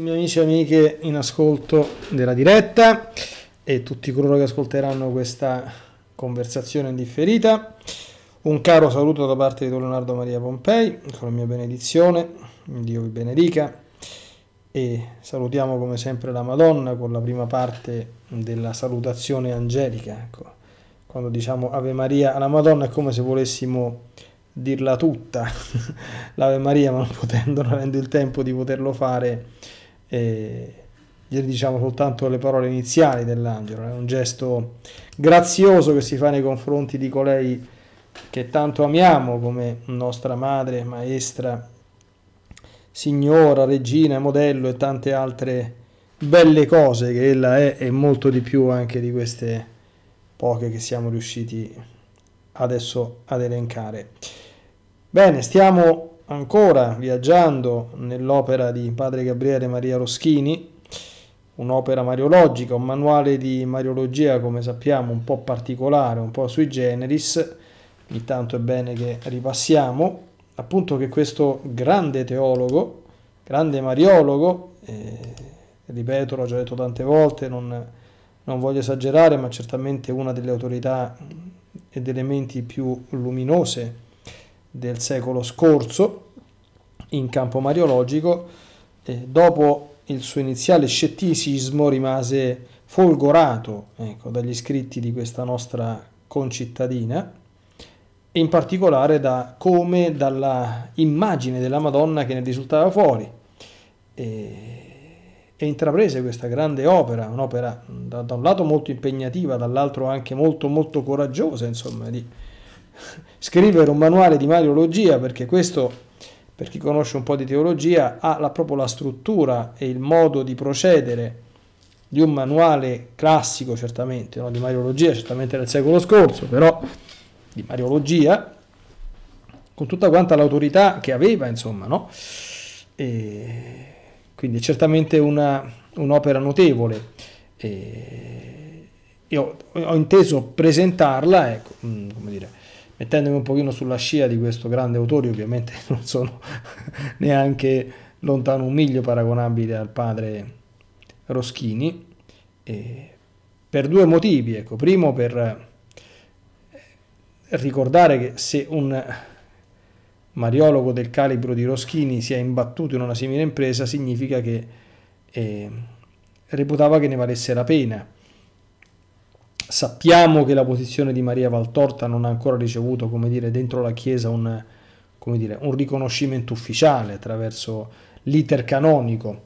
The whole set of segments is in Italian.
miei amici e amiche in ascolto della diretta e tutti coloro che ascolteranno questa conversazione indifferita, un caro saluto da parte di Don Leonardo Maria Pompei, con la mia benedizione, Dio vi benedica e salutiamo come sempre la Madonna con la prima parte della salutazione angelica. Ecco, quando diciamo Ave Maria alla Madonna è come se volessimo dirla tutta, l'Ave Maria, ma non potendo, non avendo il tempo di poterlo fare, e gli diciamo soltanto le parole iniziali dell'angelo, è un gesto grazioso che si fa nei confronti di colei che tanto amiamo come nostra madre, maestra, signora, regina, modello e tante altre belle cose che ella è e molto di più anche di queste poche che siamo riusciti adesso ad elencare. Bene, stiamo ancora viaggiando nell'opera di padre Gabriele Maria Roschini, un'opera mariologica, un manuale di mariologia come sappiamo un po' particolare, un po' sui generis, ogni tanto è bene che ripassiamo, appunto che questo grande teologo, grande mariologo, eh, ripeto, l'ho già detto tante volte, non, non voglio esagerare, ma certamente una delle autorità ed elementi più luminose del secolo scorso in campo mariologico, eh, dopo il suo iniziale scetticismo rimase folgorato ecco, dagli scritti di questa nostra concittadina, e in particolare da come dalla immagine della Madonna che ne risultava fuori. E, e intraprese questa grande opera, un'opera da, da un lato molto impegnativa, dall'altro anche molto molto coraggiosa, insomma, di, scrivere un manuale di Mariologia, perché questo per chi conosce un po' di teologia, ha la, proprio la struttura e il modo di procedere di un manuale classico, certamente, no? di Mariologia, certamente del secolo scorso, però di Mariologia, con tutta quanta l'autorità che aveva, insomma, no? E quindi è certamente una, un'opera notevole. E io ho inteso presentarla, ecco, mm, come dire, mettendomi un pochino sulla scia di questo grande autore, ovviamente non sono neanche lontano un miglio paragonabile al padre Roschini, per due motivi. Ecco. Primo per eh, ricordare che se un mariologo del calibro di Roschini si è imbattuto in una simile impresa significa che eh, reputava che ne valesse la pena Sappiamo che la posizione di Maria Valtorta non ha ancora ricevuto, come dire, dentro la Chiesa un, dire, un riconoscimento ufficiale attraverso l'iter canonico.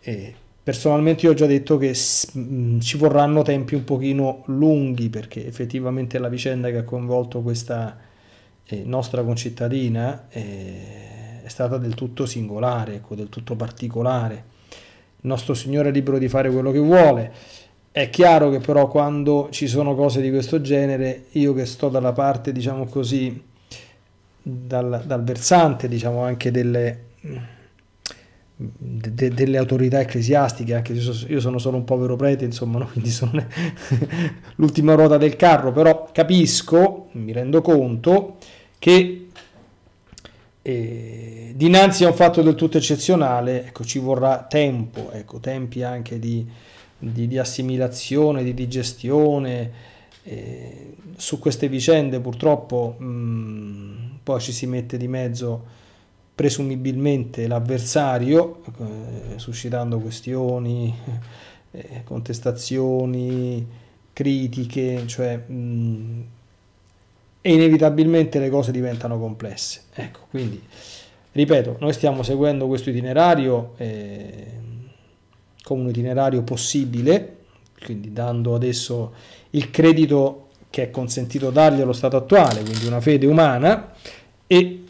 E personalmente io ho già detto che mm, ci vorranno tempi un pochino lunghi perché effettivamente la vicenda che ha coinvolto questa eh, nostra concittadina eh, è stata del tutto singolare, ecco, del tutto particolare. Il nostro Signore è libero di fare quello che vuole è chiaro che però quando ci sono cose di questo genere, io che sto dalla parte, diciamo così, dal, dal versante, diciamo anche delle, de, delle autorità ecclesiastiche, anche se io sono solo un povero prete, insomma, no? quindi sono l'ultima ruota del carro, però capisco, mi rendo conto, che eh, dinanzi a un fatto del tutto eccezionale, ecco, ci vorrà tempo, ecco, tempi anche di di, di assimilazione, di digestione, eh, su queste vicende purtroppo mh, mm, poi ci si mette di mezzo presumibilmente l'avversario, eh, suscitando questioni, eh, contestazioni, critiche, cioè, mh, mm, e inevitabilmente le cose diventano complesse. Ecco, quindi, ripeto, noi stiamo seguendo questo itinerario. Eh, come un itinerario possibile, quindi dando adesso il credito che è consentito dargli allo stato attuale, quindi una fede umana, e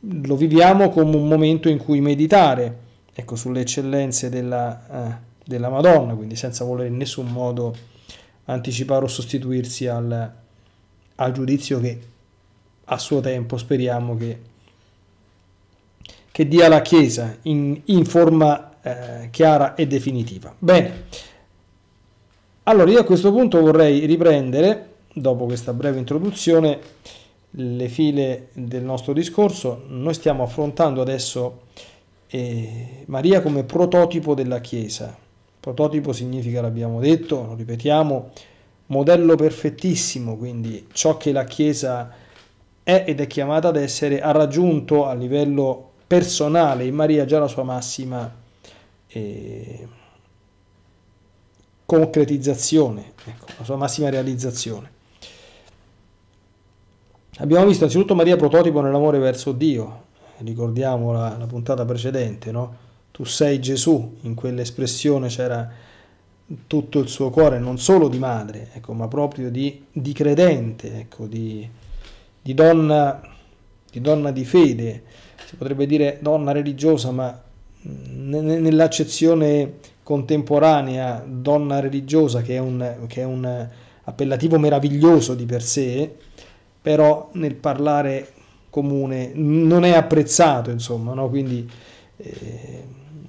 lo viviamo come un momento in cui meditare ecco, sulle eccellenze della, eh, della Madonna, quindi senza voler in nessun modo anticipare o sostituirsi al, al giudizio che a suo tempo speriamo che, che dia la Chiesa in, in forma eh, chiara e definitiva. Bene, allora io a questo punto vorrei riprendere, dopo questa breve introduzione, le file del nostro discorso. Noi stiamo affrontando adesso eh, Maria come prototipo della Chiesa. Prototipo significa, l'abbiamo detto, lo ripetiamo, modello perfettissimo, quindi ciò che la Chiesa è ed è chiamata ad essere ha raggiunto a livello personale in Maria già la sua massima eh, concretizzazione, ecco, la sua massima realizzazione. Abbiamo visto innanzitutto Maria prototipo nell'amore verso Dio, ricordiamo la, la puntata precedente, no? tu sei Gesù, in quell'espressione c'era tutto il suo cuore, non solo di madre, ecco, ma proprio di, di credente, ecco, di, di, donna, di, donna, di fede, si potrebbe dire donna religiosa, ma nell'accezione contemporanea donna religiosa, che è, un, che è, un, appellativo meraviglioso di per sé, però nel parlare comune non è apprezzato, insomma, no? quindi eh,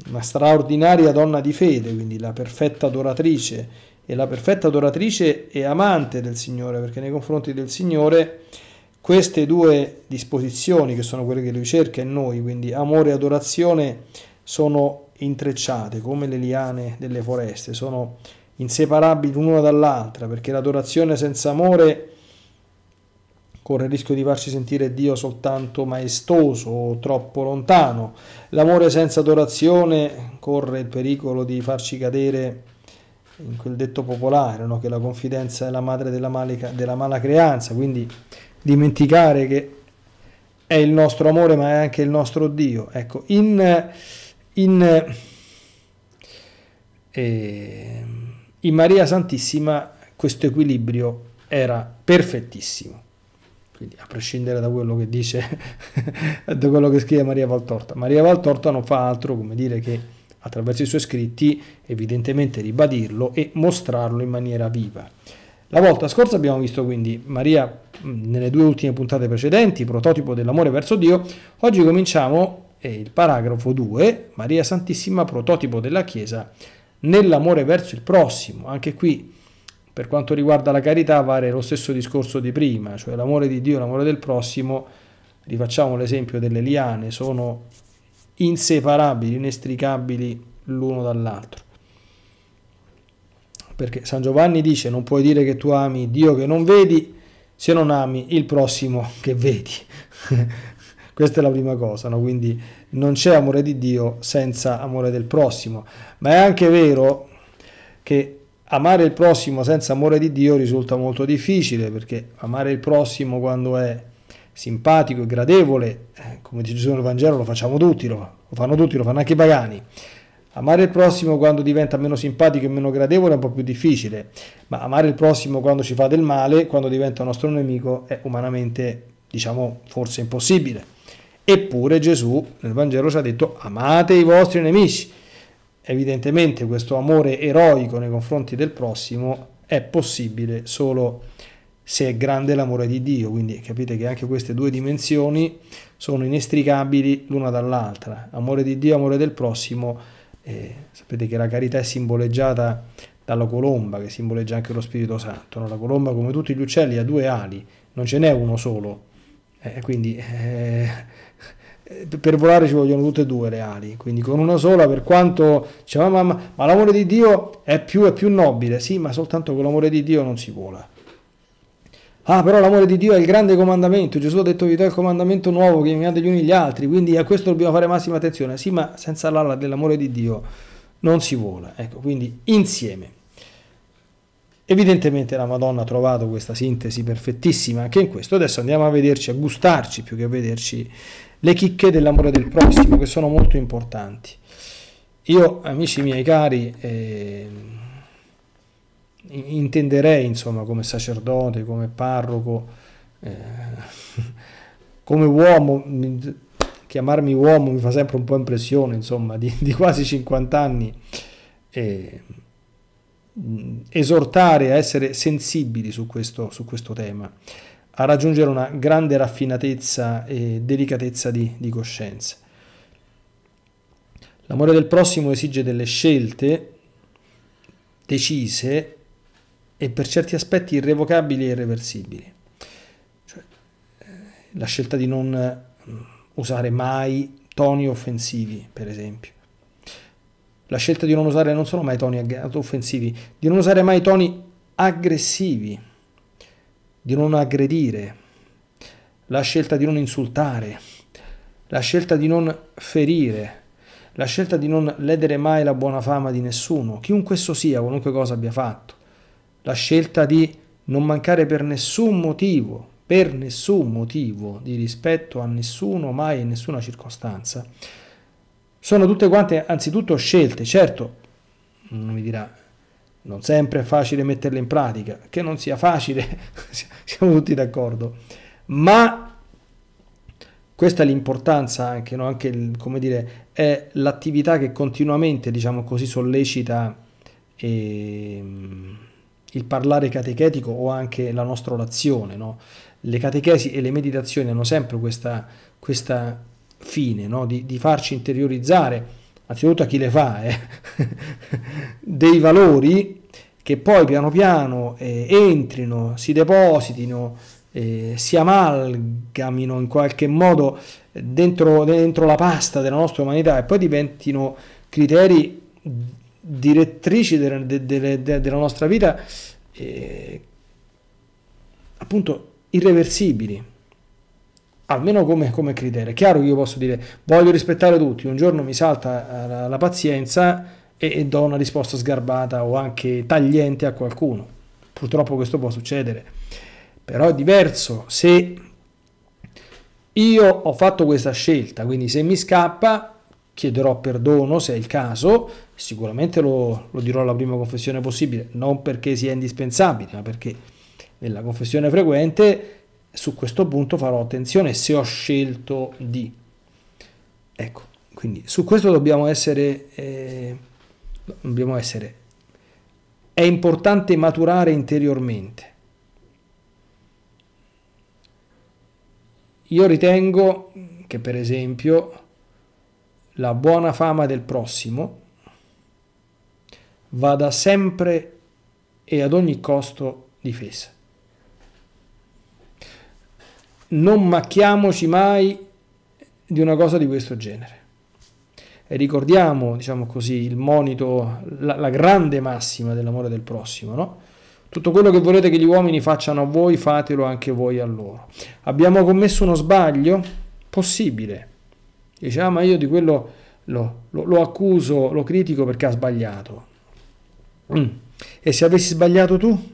una straordinaria donna di fede, quindi la perfetta adoratrice, e la perfetta adoratrice e amante del Signore, perché nei confronti del Signore queste due disposizioni, che sono quelle che Lui cerca in noi, quindi amore e adorazione, sono intrecciate come le liane delle foreste, sono inseparabili l'una dall'altra, perché l'adorazione senza amore corre il rischio di farci sentire Dio soltanto maestoso o troppo lontano. L'amore senza adorazione corre il pericolo di farci cadere in quel detto popolare, no? che la confidenza è la madre della, malica, della mala creanza, quindi dimenticare che è il nostro amore ma è anche il nostro Dio. Ecco, in in, eh, in Maria Santissima questo equilibrio era perfettissimo. Quindi, a prescindere da quello che dice, da quello che scrive Maria Valtorta, Maria Valtorta non fa altro come dire che attraverso i suoi scritti evidentemente ribadirlo e mostrarlo in maniera viva. La volta scorsa abbiamo visto quindi Maria mm, nelle due ultime puntate precedenti, prototipo dell'amore verso Dio, oggi cominciamo e il paragrafo 2, Maria Santissima, prototipo della Chiesa, nell'amore verso il prossimo. Anche qui, per quanto riguarda la carità, vale lo stesso discorso di prima, cioè l'amore di Dio e l'amore del prossimo, rifacciamo l'esempio delle liane, sono inseparabili, inestricabili l'uno dall'altro. Perché San Giovanni dice non puoi dire che tu ami Dio che non vedi se non ami il prossimo che vedi. Questa è la prima cosa, no? quindi non c'è amore di Dio senza amore del prossimo, ma è anche vero che amare il prossimo senza amore di Dio risulta molto difficile, perché amare il prossimo quando è simpatico e gradevole, eh, come dice Gesù nel Vangelo, lo facciamo tutti, lo, lo fanno tutti, lo fanno anche i pagani. Amare il prossimo quando diventa meno simpatico e meno gradevole è un po' più difficile, ma amare il prossimo quando ci fa del male, quando diventa nostro nemico, è umanamente, diciamo, forse impossibile. Eppure Gesù nel Vangelo ci ha detto amate i vostri nemici. Evidentemente questo amore eroico nei confronti del prossimo è possibile solo se è grande l'amore di Dio, quindi capite che anche queste due dimensioni sono inestricabili l'una dall'altra, amore di Dio, amore del prossimo, eh, sapete che la carità è simboleggiata dalla colomba che simboleggia anche lo Spirito Santo, no? la colomba come tutti gli uccelli ha due ali, non ce n'è uno solo, eh, quindi eh, eh, per volare ci vogliono tutte e due le ali, quindi con una sola, per quanto diceva mamma, ma l'amore di Dio è più, è più nobile, sì, ma soltanto con l'amore di Dio non si vola. Ah, però l'amore di Dio è il grande comandamento, Gesù ha detto vi do il comandamento nuovo che mi amate gli uni gli altri, quindi a questo dobbiamo fare massima attenzione, sì, ma senza l'ala dell'amore di Dio non si vola, ecco, quindi insieme. Evidentemente la Madonna ha trovato questa sintesi perfettissima anche in questo, adesso andiamo a vederci, a gustarci più che a vederci le chicche dell'amore del prossimo, che sono molto importanti. Io, amici miei cari, eh, intenderei, insomma, come sacerdote, come parroco, eh, come uomo, chiamarmi uomo mi fa sempre un po' impressione, insomma, di, di quasi 50 anni, eh, esortare a essere sensibili su questo, su questo tema a raggiungere una grande raffinatezza e delicatezza di, di coscienza. L'amore del prossimo esige delle scelte decise e per certi aspetti irrevocabili e irreversibili. Cioè, eh, la scelta di non mm, usare mai toni offensivi, per esempio. La scelta di non usare non solo mai toni offensivi, di non usare mai toni aggressivi di non aggredire, la scelta di non insultare, la scelta di non ferire, la scelta di non ledere mai la buona fama di nessuno, chiunque esso sia, qualunque cosa abbia fatto, la scelta di non mancare per nessun motivo, per nessun motivo di rispetto a nessuno, mai in nessuna circostanza, sono tutte quante anzitutto scelte, certo, non mi dirà, non sempre è facile metterle in pratica, che non sia facile, siamo tutti d'accordo, ma questa è l'importanza anche, no? anche il, come dire, è l'attività che continuamente, diciamo così, sollecita eh, il parlare catechetico o anche la nostra orazione, no? Le catechesi e le meditazioni hanno sempre questa, questa fine, no? di, di farci interiorizzare, anzitutto a chi le fa, eh, dei valori che poi piano piano eh, entrino, si depositino, eh, si amalgamino in qualche modo eh, dentro, dentro la pasta della nostra umanità e poi diventino criteri direttrici de, de, de, della nostra vita eh, appunto irreversibili almeno come, come criterio. È chiaro che io posso dire voglio rispettare tutti, un giorno mi salta la, eh, la pazienza e, e, do una risposta sgarbata o anche tagliente a qualcuno. Purtroppo questo può succedere. Però è diverso se io ho fatto questa scelta, quindi se mi scappa chiederò perdono se è il caso, sicuramente lo, lo dirò alla prima confessione possibile, non perché sia indispensabile, ma perché nella confessione frequente su questo punto farò attenzione se ho scelto di. Ecco, quindi su questo dobbiamo essere, eh, dobbiamo essere, è importante maturare interiormente. Io ritengo che per esempio la buona fama del prossimo vada sempre e ad ogni costo difesa non macchiamoci mai di una cosa di questo genere. E ricordiamo, diciamo così, il monito, la, la grande massima dell'amore del prossimo, no? Tutto quello che volete che gli uomini facciano a voi, fatelo anche voi a loro. Abbiamo commesso uno sbaglio? Possibile. Diciamo, ah, ma io di quello lo, lo, lo, accuso, lo critico perché ha sbagliato. Mm. E se avessi sbagliato tu?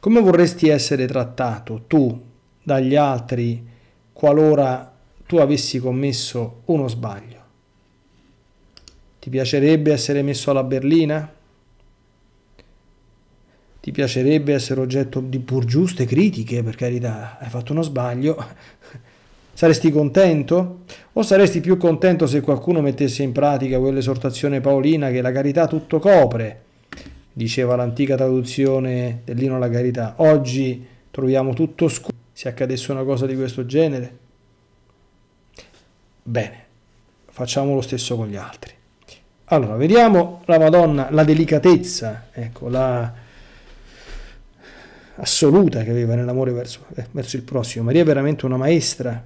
Come vorresti essere trattato tu dagli altri qualora tu avessi commesso uno sbaglio. Ti piacerebbe essere messo alla berlina? Ti piacerebbe essere oggetto di pur giuste critiche, per carità, hai fatto uno sbaglio. Saresti contento? O saresti più contento se qualcuno mettesse in pratica quell'esortazione paolina che la carità tutto copre? Diceva l'antica traduzione dell'ino alla carità. Oggi troviamo tutto scudo se accadesse una cosa di questo genere? Bene, facciamo lo stesso con gli altri. Allora, vediamo la Madonna, la delicatezza, ecco, la assoluta che aveva nell'amore verso, eh, verso il prossimo. Maria è veramente una maestra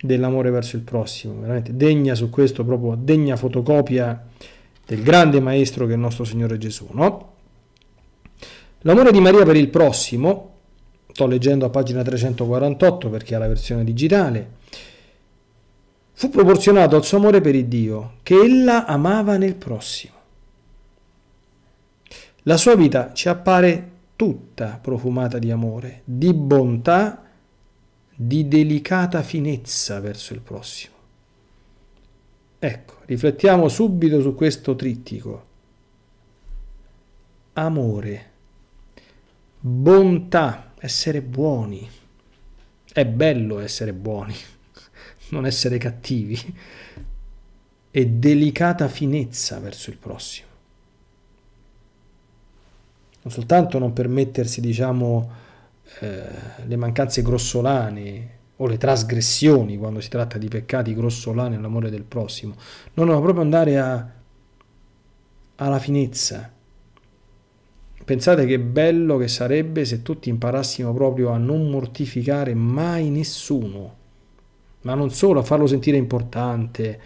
dell'amore verso il prossimo, veramente degna su questo, proprio degna fotocopia del grande maestro che è il nostro Signore Gesù, no? L'amore di Maria per il prossimo sto leggendo a pagina 348 perché ha la versione digitale, fu proporzionato al suo amore per il Dio, che ella amava nel prossimo. La sua vita ci appare tutta profumata di amore, di bontà, di delicata finezza verso il prossimo. Ecco, riflettiamo subito su questo trittico. Amore, bontà, essere buoni. È bello essere buoni, non essere cattivi. E delicata finezza verso il prossimo. Non soltanto non permettersi, diciamo, eh, le mancanze grossolane o le trasgressioni quando si tratta di peccati grossolani all'amore del prossimo. No, no, proprio andare a, alla finezza Pensate che bello che sarebbe se tutti imparassimo proprio a non mortificare mai nessuno, ma non solo a farlo sentire importante,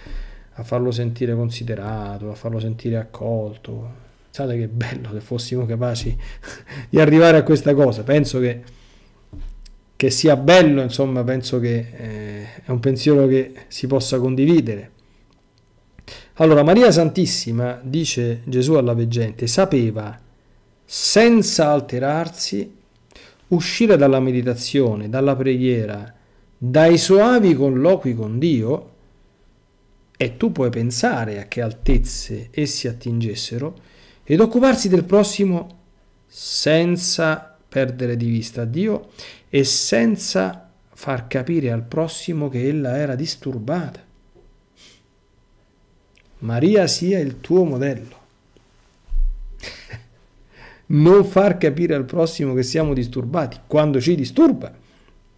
a farlo sentire considerato, a farlo sentire accolto. Pensate che bello se fossimo capaci di arrivare a questa cosa. Penso che, che sia bello, insomma, penso che eh, è un pensiero che si possa condividere. Allora, Maria Santissima, dice Gesù alla veggente, sapeva senza alterarsi, uscire dalla meditazione, dalla preghiera, dai soavi colloqui con Dio, e tu puoi pensare a che altezze essi attingessero, ed occuparsi del prossimo senza perdere di vista Dio e senza far capire al prossimo che ella era disturbata. Maria sia il tuo modello non far capire al prossimo che siamo disturbati quando ci disturba,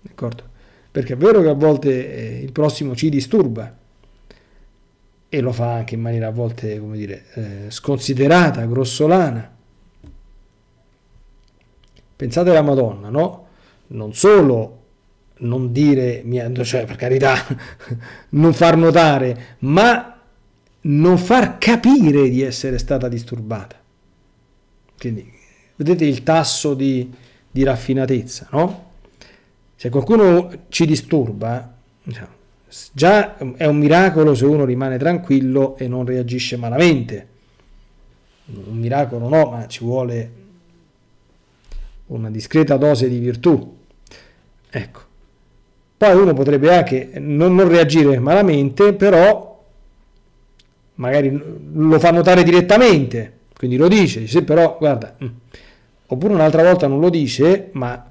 d'accordo? Perché è vero che a volte eh, il prossimo ci disturba e lo fa anche in maniera a volte, come dire, eh, sconsiderata, grossolana. Pensate alla Madonna, no? Non solo non dire, cioè per carità, non far notare, ma non far capire di essere stata disturbata. Quindi vedete il tasso di, di raffinatezza, no? Se qualcuno ci disturba, diciamo, già è un miracolo se uno rimane tranquillo e non reagisce malamente. Un miracolo no, ma ci vuole una discreta dose di virtù. Ecco. Poi uno potrebbe anche non, non reagire malamente, però magari lo fa notare direttamente quindi lo dice, se però, guarda, mm. oppure un'altra volta non lo dice, ma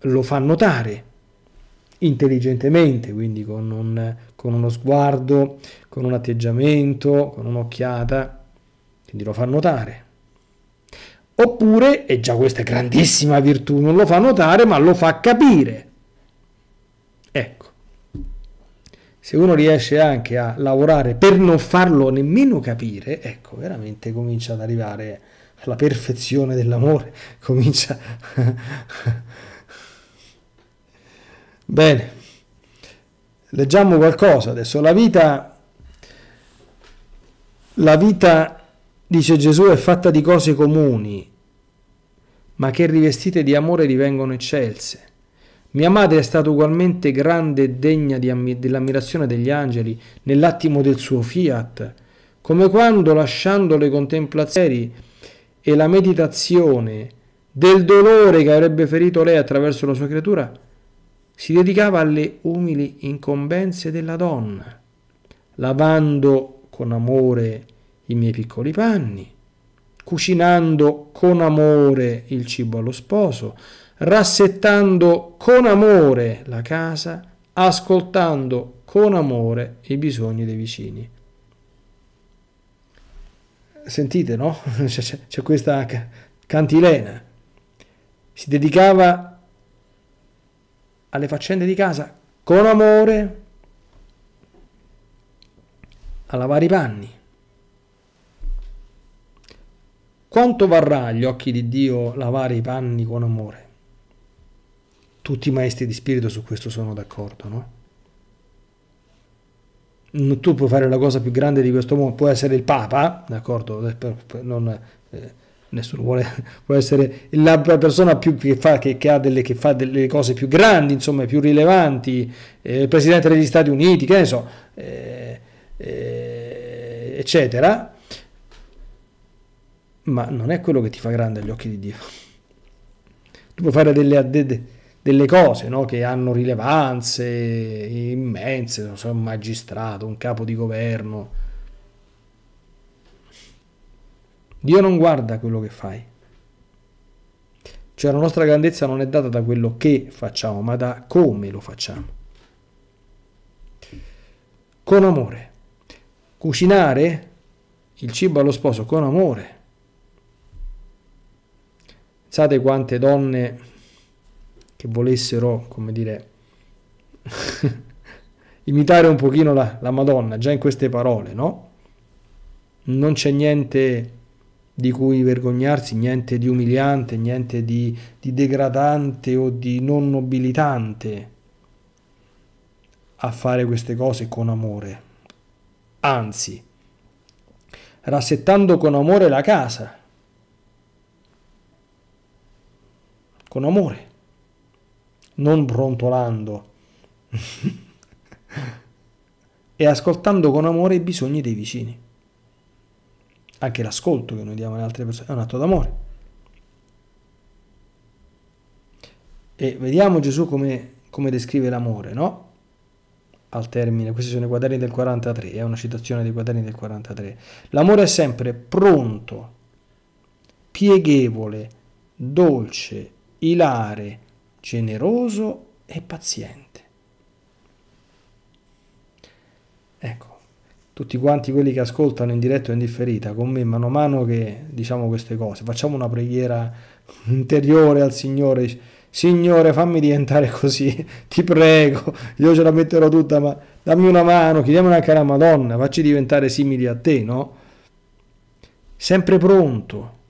lo fa notare intelligentemente, quindi con, un, con uno sguardo, con un atteggiamento, con un'occhiata, quindi lo fa notare. Oppure, e già questa è grandissima virtù, non lo fa notare, ma lo fa capire se uno riesce anche a lavorare per non farlo nemmeno capire, ecco, veramente comincia ad arrivare alla perfezione dell'amore, comincia... Bene, leggiamo qualcosa adesso. La vita, la vita, dice Gesù, è fatta di cose comuni, ma che rivestite di amore divengono eccelse. Mia madre è stata ugualmente grande e degna dell'ammirazione degli angeli nell'attimo del suo fiat, come quando lasciando le contemplazioni e la meditazione del dolore che avrebbe ferito lei attraverso la sua creatura, si dedicava alle umili incombenze della donna, lavando con amore i miei piccoli panni, cucinando con amore il cibo allo sposo, rassettando con amore la casa, ascoltando con amore i bisogni dei vicini. Sentite, no? C'è, questa cantilena. Si dedicava alle faccende di casa con amore, a lavare i panni. Quanto varrà agli occhi di Dio lavare i panni con amore? Tutti i maestri di spirito su questo sono d'accordo, no? tu puoi fare la cosa più grande di questo mondo, può essere il Papa, d'accordo? Eh, non, eh, nessuno vuole, può essere la persona più, che, fa, che, che, ha delle, che fa delle cose più grandi, insomma, più rilevanti, eh, il Presidente degli Stati Uniti, che ne so, eh, eh eccetera, ma non è quello che ti fa grande agli occhi di Dio. Tu puoi fare delle... delle delle cose no? che hanno rilevanze immense, non so, un magistrato, un capo di governo. Dio non guarda quello che fai. Cioè la nostra grandezza non è data da quello che facciamo, ma da come lo facciamo. Con amore. Cucinare il cibo allo sposo con amore. Pensate quante donne che volessero, come dire, imitare un pochino la, la Madonna, già in queste parole, no? Non c'è niente di cui vergognarsi, niente di umiliante, niente di, di, degradante o di non nobilitante a fare queste cose con amore. Anzi, rassettando con amore la casa. Con amore non brontolando, e ascoltando con amore i bisogni dei vicini. Anche l'ascolto che noi diamo alle altre persone è un atto d'amore. E vediamo Gesù come, come descrive l'amore, no? Al termine, questi sono i quaderni del 43, è una citazione dei quaderni del 43. L'amore è sempre pronto, pieghevole, dolce, ilare, generoso e paziente. Ecco, tutti quanti quelli che ascoltano in diretta o in differita con me mano a mano che diciamo queste cose, facciamo una preghiera interiore al Signore. Signore, fammi diventare così, ti prego, io ce la metterò tutta, ma dammi una mano, chiediamola anche alla Madonna, facci diventare simili a te, no? Sempre pronto,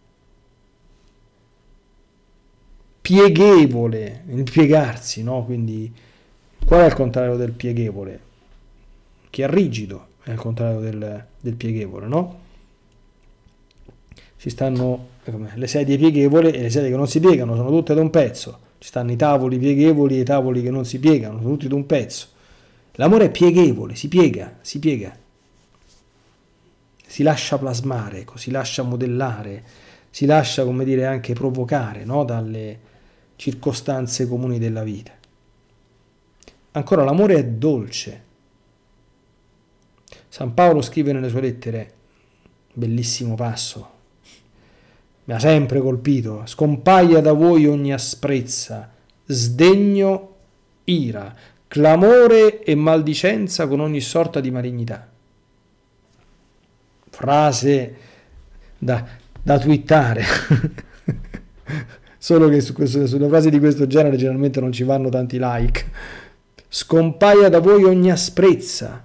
pieghevole, il piegarsi, no? Quindi qual è il contrario del pieghevole? Che è rigido, è il contrario del, del pieghevole, no? Ci stanno eh, le sedie pieghevole e le sedie che non si piegano, sono tutte da un pezzo. Ci stanno i tavoli pieghevoli e i tavoli che non si piegano, sono tutti da un pezzo. L'amore è pieghevole, si piega, si piega. Si lascia plasmare, ecco, si lascia modellare, si lascia, come dire, anche provocare no? dalle, circostanze comuni della vita. Ancora, l'amore è dolce. San Paolo scrive nelle sue lettere, bellissimo passo, mi ha sempre colpito, scompaia da voi ogni asprezza, sdegno, ira, clamore e maldicenza con ogni sorta di malignità. Frase da, da twittare. solo che su questo, sulle frasi di questo genere generalmente non ci vanno tanti like. Scompaia da voi ogni asprezza.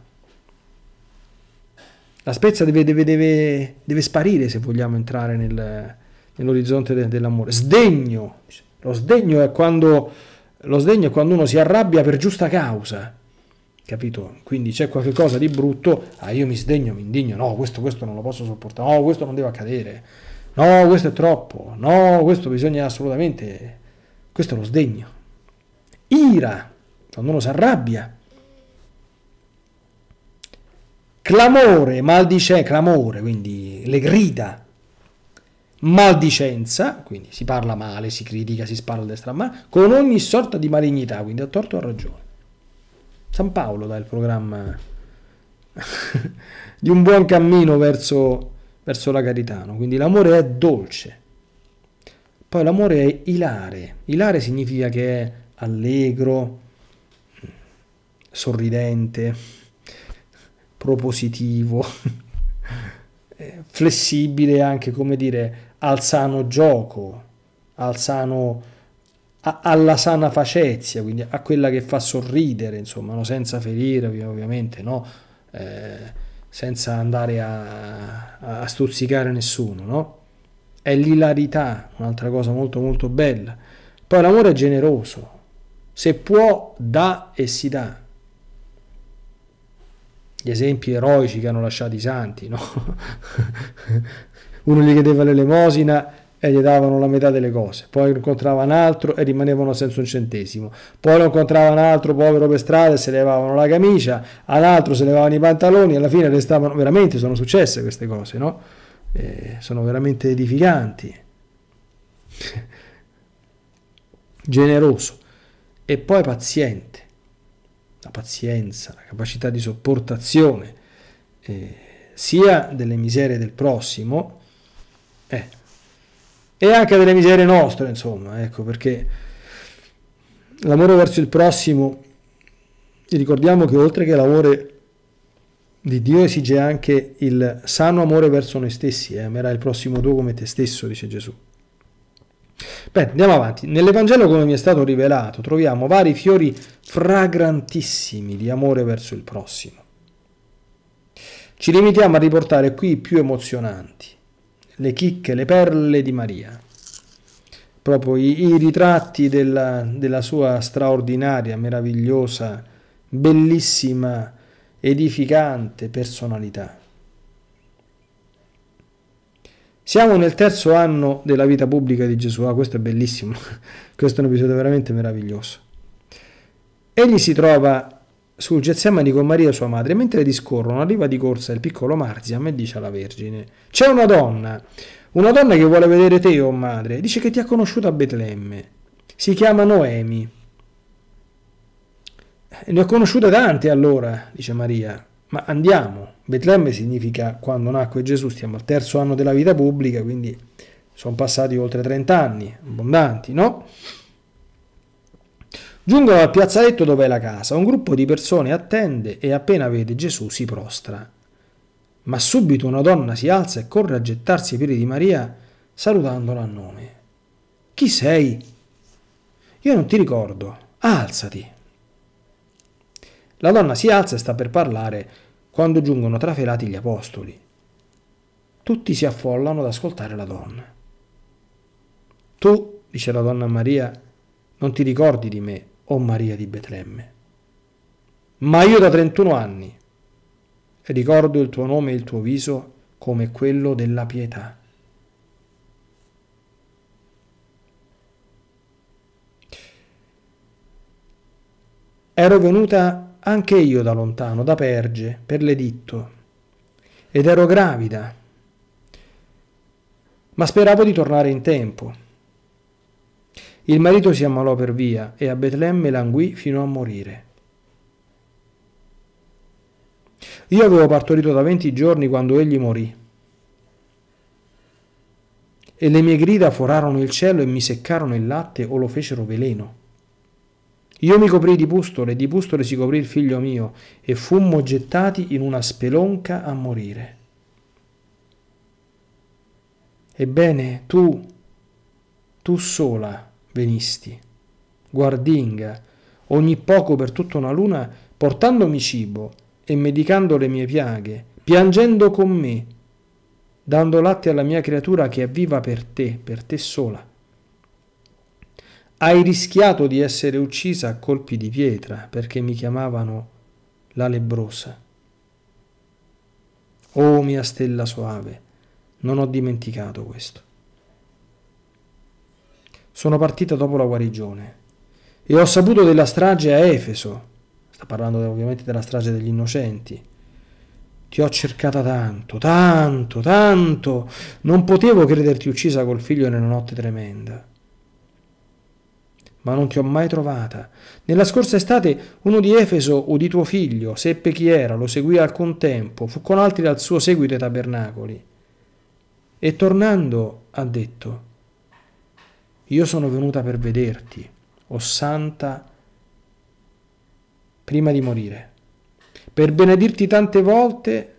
La sprezza deve, deve, deve, deve sparire se vogliamo entrare nel, nell'orizzonte de, dell'amore. Sdegno. Lo sdegno, quando, lo sdegno è quando uno si arrabbia per giusta causa capito? Quindi c'è qualcosa di brutto, ah io mi sdegno, mi indigno, no, questo, questo non lo posso sopportare, no, questo non deve accadere no, questo è troppo, no, questo bisogna assolutamente, questo è lo sdegno. Ira, quando uno si arrabbia. Clamore, maldice, cioè, clamore, quindi le grida. Maldicenza, quindi si parla male, si critica, si spara a destra, ma con ogni sorta di malignità, quindi ha torto o ha ragione. San Paolo dà il programma di un buon cammino verso verso la Caritano. Quindi l'amore è dolce. Poi l'amore è ilare. Ilare significa che è allegro, sorridente, propositivo, flessibile anche, come dire, al sano gioco, al sano, a, alla sana facezia, quindi a quella che fa sorridere, insomma, no? senza ferire ovviamente, no? Eh, senza andare a, a stuzzicare nessuno, no? È l'ilarità, un'altra cosa molto molto bella. Poi l'amore è generoso, se può dà e si dà. Gli esempi eroici che hanno lasciato i santi, no? Uno gli chiedeva l'elemosina e gli davano la metà delle cose, poi incontrava un altro e rimanevano senza un centesimo, poi lo incontrava un altro povero per strada e se levavano la camicia, all'altro se levavano i pantaloni, alla fine restavano, veramente sono successe queste cose, no? Eh, sono veramente edificanti. Generoso e poi paziente, la pazienza, la capacità di sopportazione eh, sia delle miserie del prossimo, eh, e anche delle miserie nostre, insomma, ecco perché l'amore verso il prossimo, ricordiamo che oltre che l'amore di Dio esige anche il sano amore verso noi stessi, eh? amerai il prossimo tuo come te stesso, dice Gesù. Bene, andiamo avanti. Nell'Evangelo, come mi è stato rivelato, troviamo vari fiori fragrantissimi di amore verso il prossimo. Ci limitiamo a riportare qui i più emozionanti le chicche, le perle di Maria, proprio i, i ritratti della, della sua straordinaria, meravigliosa, bellissima, edificante personalità. Siamo nel terzo anno della vita pubblica di Gesù, ah, questo è bellissimo, questo è un episodio veramente meraviglioso. Egli si trova sul Getsemani con Maria sua madre, mentre discorrono arriva di corsa il piccolo Marziam e dice alla Vergine, c'è una donna, una donna che vuole vedere te, o oh madre, dice che ti ha conosciuto a Betlemme, si chiama Noemi. Eh, ne ho conosciute tante allora, dice Maria, ma andiamo. Betlemme significa quando nacque Gesù, stiamo al terzo anno della vita pubblica, quindi sono passati oltre 30 anni, abbondanti, no? Giungono al piazzaletto dove è la casa. Un gruppo di persone attende e appena vede Gesù si prostra. Ma subito una donna si alza e corre a gettarsi ai piedi di Maria salutandola a nome. Chi sei? Io non ti ricordo. Alzati. La donna si alza e sta per parlare quando giungono trafelati gli apostoli. Tutti si affollano ad ascoltare la donna. Tu, dice la donna Maria, non ti ricordi di me, o Maria di Betlemme. Ma io da 31 anni ricordo il tuo nome e il tuo viso come quello della pietà. Ero venuta anche io da lontano, da Perge, per l'editto, ed ero gravida, ma speravo di tornare in tempo. Il marito si ammalò per via e a Betlemme languì fino a morire. Io avevo partorito da venti giorni quando egli morì. E le mie grida forarono il cielo e mi seccarono il latte o lo fecero veleno. Io mi coprii di pustole, di pustole si coprì il figlio mio, e fummo gettati in una spelonca a morire. Ebbene, tu, tu sola, venisti. Guardinga, ogni poco per tutta una luna, portandomi cibo e medicando le mie piaghe, piangendo con me, dando latte alla mia creatura che è viva per te, per te sola. Hai rischiato di essere uccisa a colpi di pietra perché mi chiamavano la lebrosa. Oh mia stella soave, non ho dimenticato questo sono partita dopo la guarigione e ho saputo della strage a Efeso, sta parlando ovviamente della strage degli innocenti. Ti ho cercata tanto, tanto, tanto, non potevo crederti uccisa col figlio nella notte tremenda. Ma non ti ho mai trovata. Nella scorsa estate uno di Efeso udì tuo figlio, seppe chi era, lo seguì al contempo, fu con altri dal suo seguito ai tabernacoli. E tornando ha detto, io sono venuta per vederti, o oh santa, prima di morire, per benedirti tante volte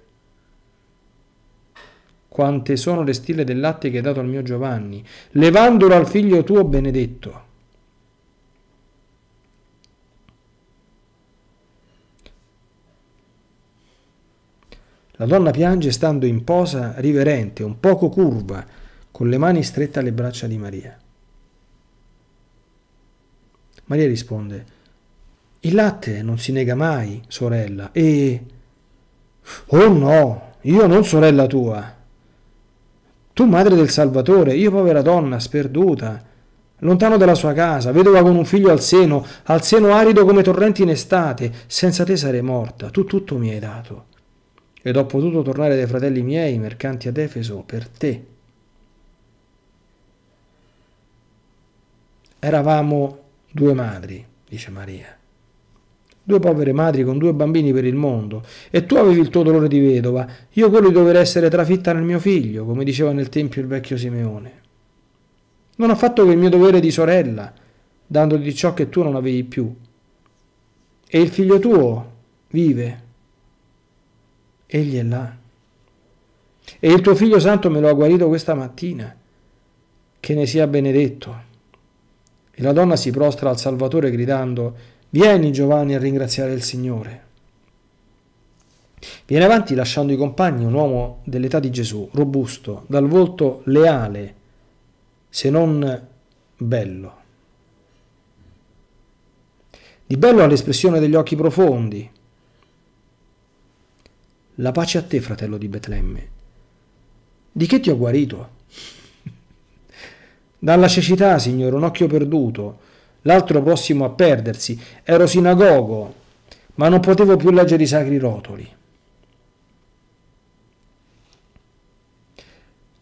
quante sono le stille del latte che hai dato al mio Giovanni, levandolo al figlio tuo benedetto. La donna piange stando in posa riverente, un poco curva, con le mani strette alle braccia di Maria. Maria risponde, il latte non si nega mai, sorella, e... Oh no, io non sorella tua. Tu madre del Salvatore, io povera donna, sperduta, lontano dalla sua casa, vedova con un figlio al seno, al seno arido come torrenti in estate, senza te sarei morta, tu tutto mi hai dato. Ed ho potuto tornare dai fratelli miei, mercanti ad Efeso, per te. Eravamo Due madri, dice Maria. Due povere madri con due bambini per il mondo. E tu avevi il tuo dolore di vedova, io quello di dover essere trafitta nel mio figlio, come diceva nel tempio il vecchio Simeone. Non ho fatto che il mio dovere di sorella, dandoti ciò che tu non avevi più. E il figlio tuo vive. Egli è là. E il tuo figlio santo me lo ha guarito questa mattina. Che ne sia benedetto. E la donna si prostra al Salvatore gridando, Vieni Giovanni a ringraziare il Signore. Viene avanti lasciando i compagni un uomo dell'età di Gesù, robusto, dal volto leale, se non bello. Di bello ha l'espressione degli occhi profondi. La pace a te, fratello di Betlemme. Di che ti ho guarito? Dalla cecità, signore, un occhio perduto, l'altro prossimo a perdersi. Ero sinagogo, ma non potevo più leggere i sacri rotoli.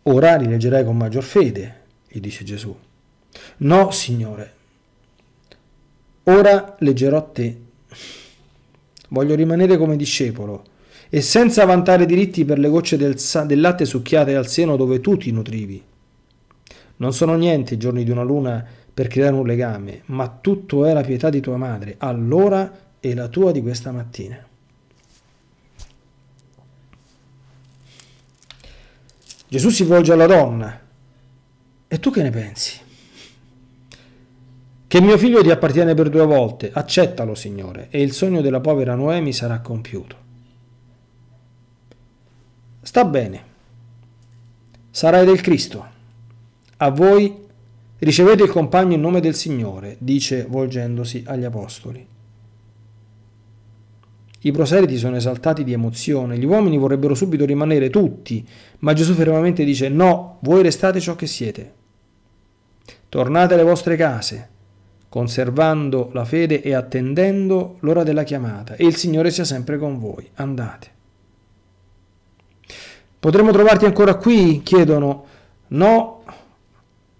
Ora li leggerai con maggior fede, gli dice Gesù. No, Signore, ora leggerò te. Voglio rimanere come discepolo e senza vantare diritti per le gocce del, del latte succhiate al seno dove tu ti nutrivi. Non sono niente i giorni di una luna per creare un legame, ma tutto è la pietà di tua madre, allora è la tua di questa mattina. Gesù si volge alla donna. E tu che ne pensi? Che mio figlio ti appartiene per due volte, accettalo Signore, e il sogno della povera Noemi sarà compiuto. Sta bene, sarai del Cristo. A voi ricevete il compagno in nome del Signore, dice volgendosi agli apostoli. I proseliti sono esaltati di emozione, gli uomini vorrebbero subito rimanere tutti, ma Gesù fermamente dice no, voi restate ciò che siete. Tornate alle vostre case, conservando la fede e attendendo l'ora della chiamata, e il Signore sia sempre con voi. Andate. Potremmo trovarti ancora qui? chiedono. No,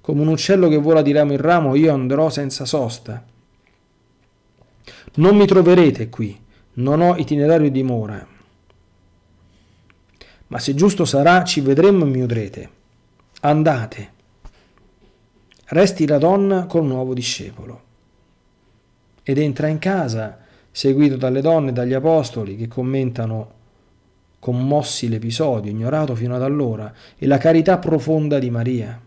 come un uccello che vola di ramo in ramo, io andrò senza sosta. Non mi troverete qui, non ho itinerario di mora. Ma se giusto sarà, ci vedremo e mi udrete. Andate. Resti la donna col nuovo discepolo. Ed entra in casa, seguito dalle donne e dagli apostoli che commentano commossi l'episodio ignorato fino ad allora e la carità profonda di Maria.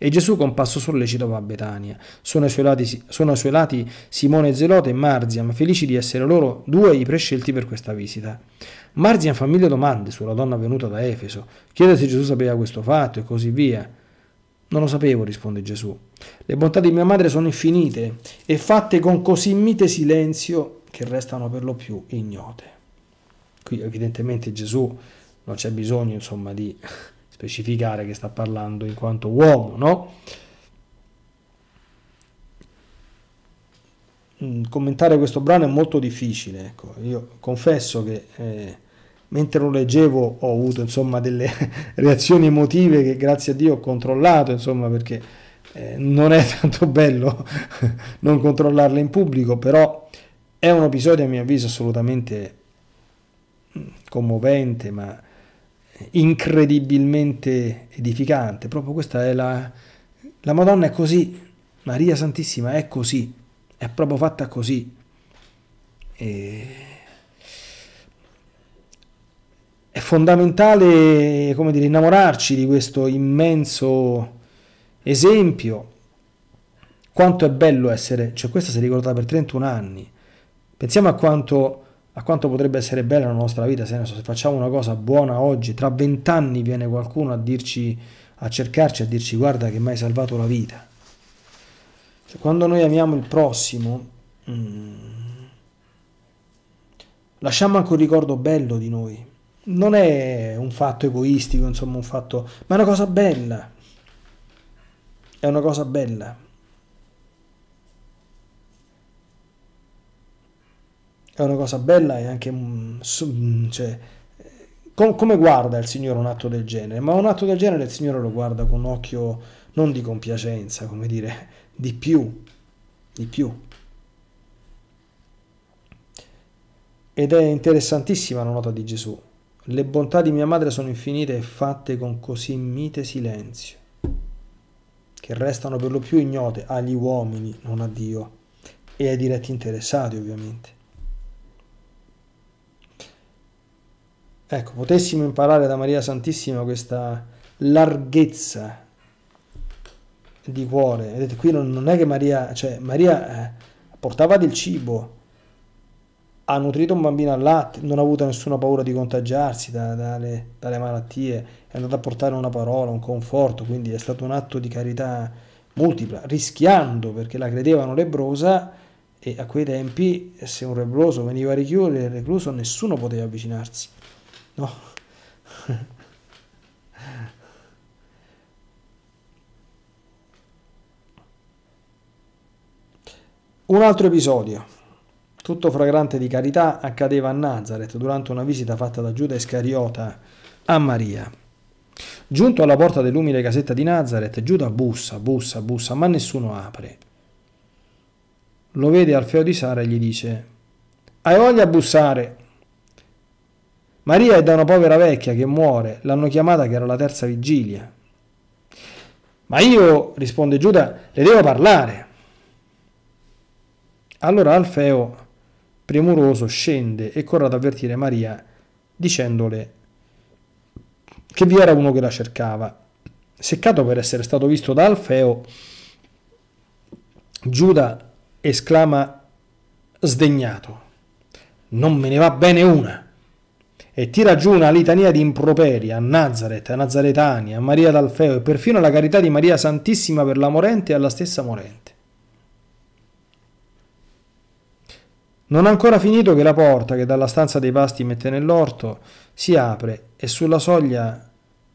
E Gesù con passo sollecito va a Betania. Sono ai suoi lati, sono ai suoi lati Simone Zelota e Marziam, felici di essere loro due i prescelti per questa visita. Marziam fa mille domande sulla donna venuta da Efeso, chiede se Gesù sapeva questo fatto e così via. Non lo sapevo, risponde Gesù. Le bontà di mia madre sono infinite e fatte con così mite silenzio che restano per lo più ignote. Qui evidentemente Gesù non c'è bisogno insomma di specificare che sta parlando in quanto uomo, no? Mm, commentare questo brano è molto difficile, ecco. io confesso che eh, mentre lo leggevo ho avuto insomma delle reazioni emotive che grazie a Dio ho controllato, insomma perché eh, non è tanto bello non controllarle in pubblico, però è un episodio a mio avviso assolutamente mm, commovente, ma incredibilmente edificante. Proprio questa è la, la Madonna è così, Maria Santissima è così, è proprio fatta così. E... È fondamentale, come dire, innamorarci di questo immenso esempio. Quanto è bello essere, cioè questa si è ricordata per 31 anni. Pensiamo a quanto a quanto potrebbe essere bella la nostra vita, se, so, se facciamo una cosa buona oggi, tra vent'anni viene qualcuno a dirci, a cercarci, a dirci guarda che mi hai salvato la vita. Cioè, quando noi amiamo il prossimo, mm, lasciamo anche un ricordo bello di noi. Non è un fatto egoistico, insomma, un fatto, ma è una cosa bella. È una cosa bella. è una cosa bella e anche mm, mm, cioè, com- come guarda il Signore un atto del genere, ma un atto del genere il Signore lo guarda con un occhio non di compiacenza, come dire, di più, di più. Ed è interessantissima la nota di Gesù. Le bontà di mia madre sono infinite e fatte con così mite silenzio, che restano per lo più ignote agli uomini, non a Dio, e ai diretti interessati ovviamente. Ecco, potessimo imparare da Maria Santissima questa larghezza di cuore. Vedete, qui non, non è che Maria, cioè Maria eh, portava del cibo, ha nutrito un bambino al latte, non ha avuto nessuna paura di contagiarsi da, dalle, dalle, malattie, è andata a portare una parola, un conforto, quindi è stato un atto di carità multipla, rischiando perché la credevano lebrosa e a quei tempi se un lebroso veniva recluso nessuno poteva avvicinarsi. No. Un altro episodio, tutto fragrante di carità, accadeva a Nazareth durante una visita fatta da Giuda Iscariota a Maria. Giunto alla porta dell'umile casetta di Nazareth, Giuda bussa, bussa, bussa, ma nessuno apre. Lo vede Alfeo di Sara e gli dice: Hai voglia a bussare? Maria è da una povera vecchia che muore, l'hanno chiamata che era la terza vigilia. Ma io, risponde Giuda, le devo parlare. Allora Alfeo, premuroso, scende e corre ad avvertire Maria dicendole che vi era uno che la cercava. Seccato per essere stato visto da Alfeo, Giuda esclama sdegnato, non me ne va bene una e tira giù una litania di improperi a Nazareth, a Nazaretani, a Maria d'Alfeo e perfino alla carità di Maria Santissima per la morente e alla stessa morente. Non ha ancora finito che la porta che dalla stanza dei pasti mette nell'orto si apre e sulla soglia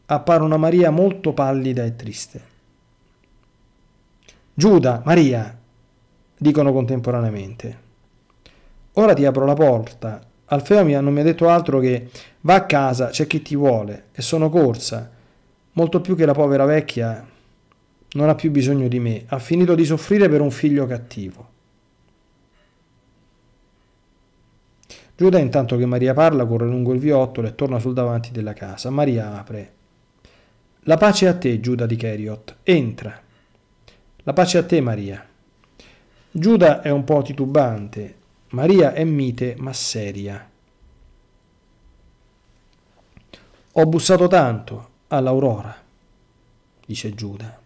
appare una Maria molto pallida e triste. Giuda, Maria, dicono contemporaneamente. Ora ti apro la porta Alfeo mi, non mi ha detto altro che va a casa, c'è chi ti vuole e sono corsa, molto più che la povera vecchia non ha più bisogno di me, ha finito di soffrire per un figlio cattivo. Giuda intanto che Maria parla corre lungo il viottolo e torna sul davanti della casa. Maria apre. La pace a te, Giuda di Keriot. Entra. La pace a te, Maria. Giuda è un po' titubante, Maria è mite ma seria. Ho bussato tanto all'aurora, dice Giuda.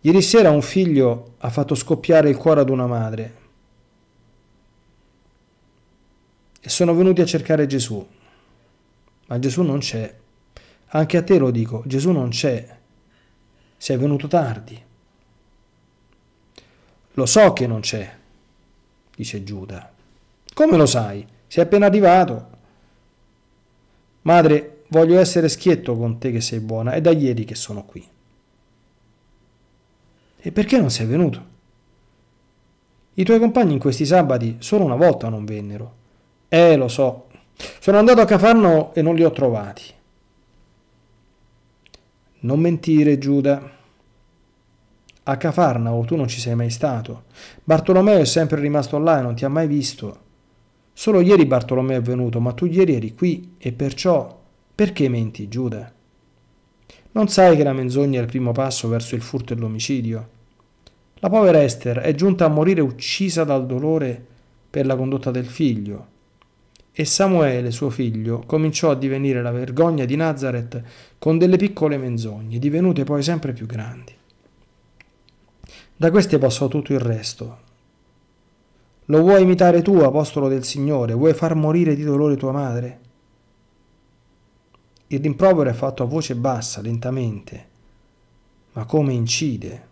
Ieri sera un figlio ha fatto scoppiare il cuore ad una madre e sono venuti a cercare Gesù, ma Gesù non c'è. Anche a te lo dico, Gesù non c'è. Sei venuto tardi. Lo so che non c'è dice Giuda. Come lo sai? Sei appena arrivato. Madre, voglio essere schietto con te che sei buona, è da ieri che sono qui. E perché non sei venuto? I tuoi compagni in questi sabati solo una volta non vennero. Eh, lo so. Sono andato a Cafarno e non li ho trovati. Non mentire, Giuda. A Cafarnao tu non ci sei mai stato. Bartolomeo è sempre rimasto là e non ti ha mai visto. Solo ieri Bartolomeo è venuto, ma tu ieri eri qui e perciò perché menti, Giuda? Non sai che la menzogna è il primo passo verso il furto e l'omicidio? La povera Esther è giunta a morire uccisa dal dolore per la condotta del figlio. E Samuele, suo figlio, cominciò a divenire la vergogna di Nazareth con delle piccole menzogne, divenute poi sempre più grandi. Da queste passò tutto il resto. Lo vuoi imitare tu, apostolo del Signore? Vuoi far morire di dolore tua madre? Il rimprovero è fatto a voce bassa, lentamente. Ma come incide?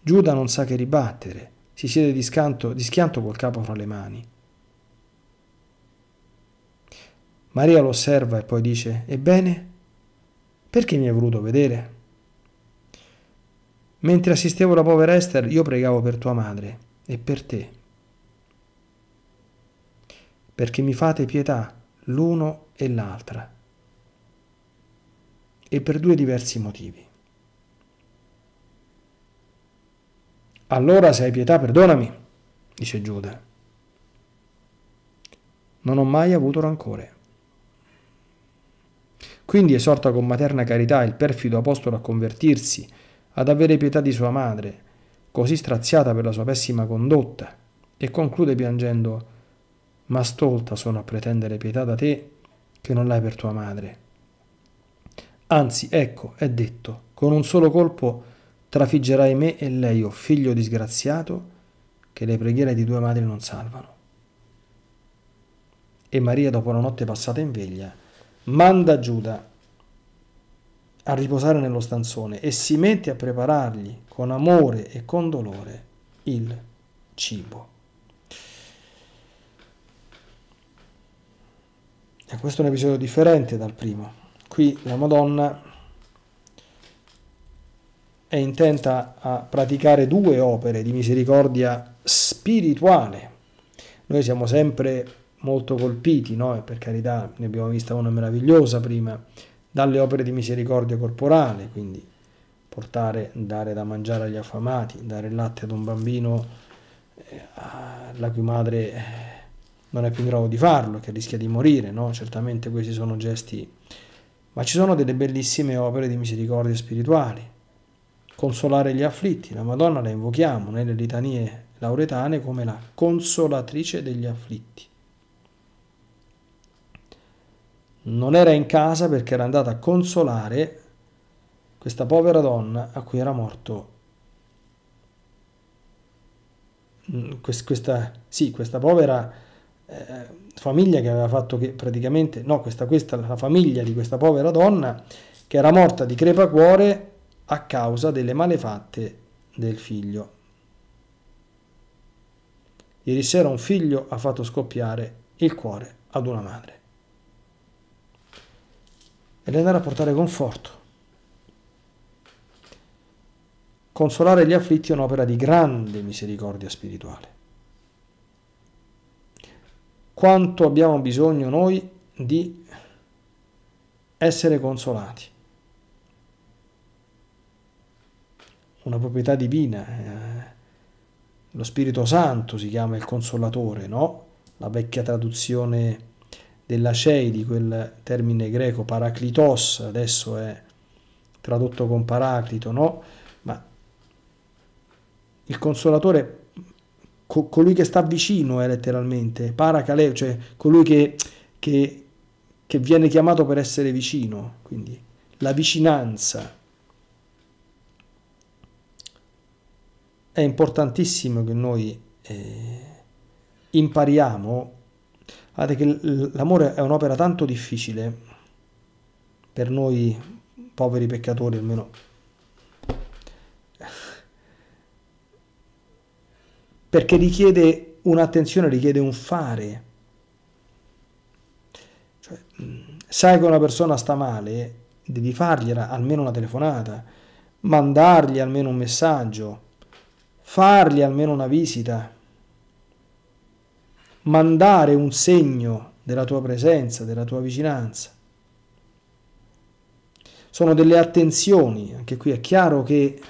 Giuda non sa che ribattere, si siede di, scanto, di schianto col capo fra le mani. Maria lo osserva e poi dice, Ebbene, perché mi hai voluto vedere? Mentre assistevo la povera Esther, io pregavo per tua madre e per te, perché mi fate pietà l'uno e l'altra, e per due diversi motivi. Allora se hai pietà perdonami, dice Giuda. Non ho mai avuto rancore. Quindi esorta con materna carità il perfido apostolo a convertirsi, ad avere pietà di sua madre, così straziata per la sua pessima condotta, e conclude piangendo Ma stolta sono a pretendere pietà da te che non l'hai per tua madre. Anzi, ecco, è detto, con un solo colpo trafiggerai me e lei, o oh figlio disgraziato, che le preghiere di due madri non salvano. E Maria, dopo una notte passata in veglia, manda Giuda a riposare nello stanzone e si mette a preparargli con amore e con dolore il cibo. E questo è un episodio differente dal primo. Qui la Madonna è intenta a praticare due opere di misericordia spirituale. Noi siamo sempre molto colpiti, no? per carità, ne abbiamo vista una meravigliosa prima, dalle opere di misericordia corporale, quindi portare, dare da mangiare agli affamati, dare il latte ad un bambino eh, la cui madre eh, non è più in grado di farlo, che rischia di morire, no? certamente questi sono gesti, ma ci sono delle bellissime opere di misericordia spirituali, consolare gli afflitti, la Madonna la invochiamo nelle litanie lauretane come la consolatrice degli afflitti. non era in casa perché era andata a consolare questa povera donna a cui era morto mm, questa, sì, questa povera eh, famiglia che aveva fatto che praticamente, no, questa, questa la famiglia di questa povera donna che era morta di crepacuore a causa delle malefatte del figlio. Ieri sera un figlio ha fatto scoppiare il cuore ad una madre ed andare a portare conforto. Consolare gli afflitti è un'opera di grande misericordia spirituale. Quanto abbiamo bisogno noi di essere consolati. Una proprietà divina, eh. lo Spirito Santo si chiama il consolatore, no? La vecchia traduzione della CEI, di quel termine greco paraclitos, adesso è tradotto con paraclito, no? Ma il consolatore, co colui che sta vicino è letteralmente, paracaleo, cioè colui che, che, che viene chiamato per essere vicino, quindi la vicinanza. È importantissimo che noi eh, impariamo Guardate ah, che l'amore è un'opera tanto difficile per noi poveri peccatori almeno. Perché richiede un'attenzione, richiede un fare. Cioè, sai che una persona sta male, devi fargliela almeno una telefonata, mandargli almeno un messaggio, fargli almeno una visita mandare un segno della tua presenza, della tua vicinanza. Sono delle attenzioni, anche qui è chiaro che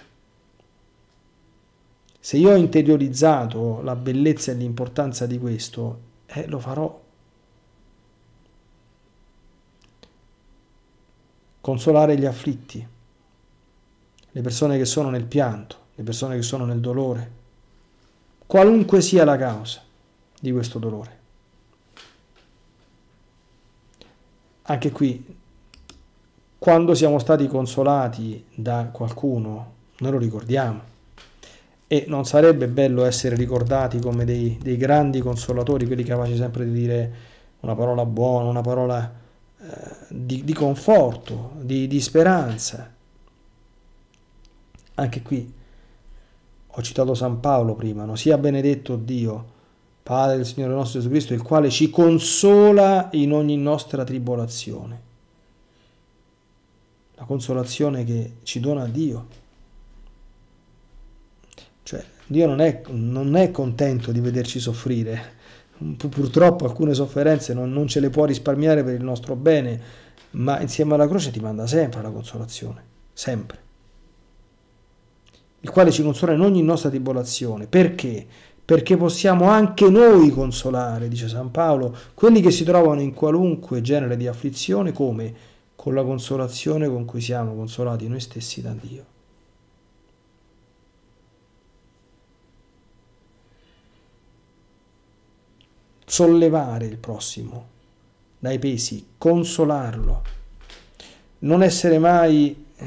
se io ho interiorizzato la bellezza e l'importanza di questo, eh, lo farò. Consolare gli afflitti, le persone che sono nel pianto, le persone che sono nel dolore, qualunque sia la causa di questo dolore. Anche qui, quando siamo stati consolati da qualcuno, noi lo ricordiamo. E non sarebbe bello essere ricordati come dei, dei grandi consolatori, quelli capaci sempre di dire una parola buona, una parola eh, di, di, conforto, di, di speranza. Anche qui ho citato San Paolo prima, no? sia benedetto Dio Padre del Signore nostro Gesù Cristo, il quale ci consola in ogni nostra tribolazione. La consolazione che ci dona Dio. Cioè, Dio non è, non è contento di vederci soffrire. Purtroppo alcune sofferenze non, non ce le può risparmiare per il nostro bene, ma insieme alla croce ti manda sempre la consolazione, sempre il quale ci consola in ogni nostra tribolazione. Perché? perché possiamo anche noi consolare, dice San Paolo, quelli che si trovano in qualunque genere di afflizione, come con la consolazione con cui siamo consolati noi stessi da Dio. Sollevare il prossimo dai pesi, consolarlo, non essere mai eh,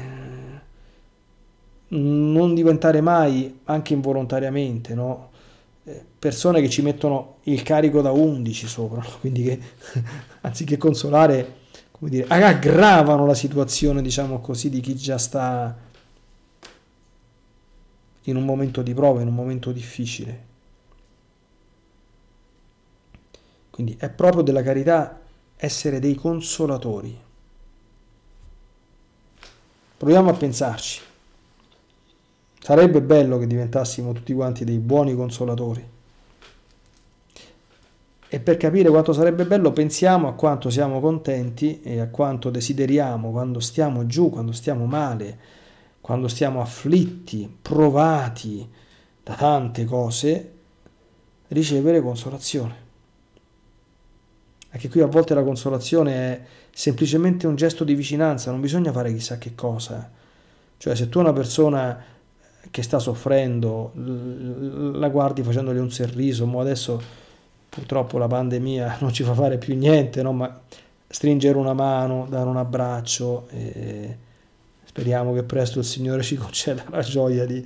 non diventare mai, anche involontariamente, no? persone che ci mettono il carico da 11 sopra, quindi che anziché consolare, come dire, aggravano la situazione, diciamo così, di chi già sta in un momento di prova, in un momento difficile. Quindi è proprio della carità essere dei consolatori. Proviamo a pensarci. Sarebbe bello che diventassimo tutti quanti dei buoni consolatori. E per capire quanto sarebbe bello pensiamo a quanto siamo contenti e a quanto desideriamo quando stiamo giù, quando stiamo male, quando stiamo afflitti, provati da tante cose, ricevere consolazione. Anche qui a volte la consolazione è semplicemente un gesto di vicinanza, non bisogna fare chissà che cosa. Eh. Cioè se tu a una persona che sta soffrendo, la guardi facendogli un sorriso, ma adesso purtroppo la pandemia non ci fa fare più niente, no? ma stringere una mano, dare un abbraccio, e speriamo che presto il Signore ci conceda la gioia di,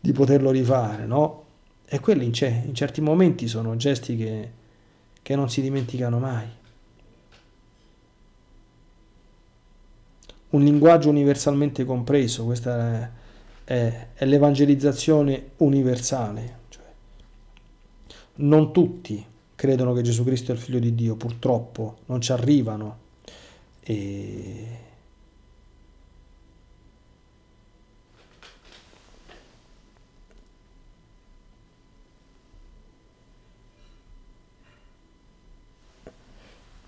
di poterlo rifare, no? E quelli in, in certi momenti sono gesti che, che non si dimenticano mai. Un linguaggio universalmente compreso, questa è è, è l'evangelizzazione universale. Cioè, non tutti credono che Gesù Cristo è il figlio di Dio, purtroppo non ci arrivano. E...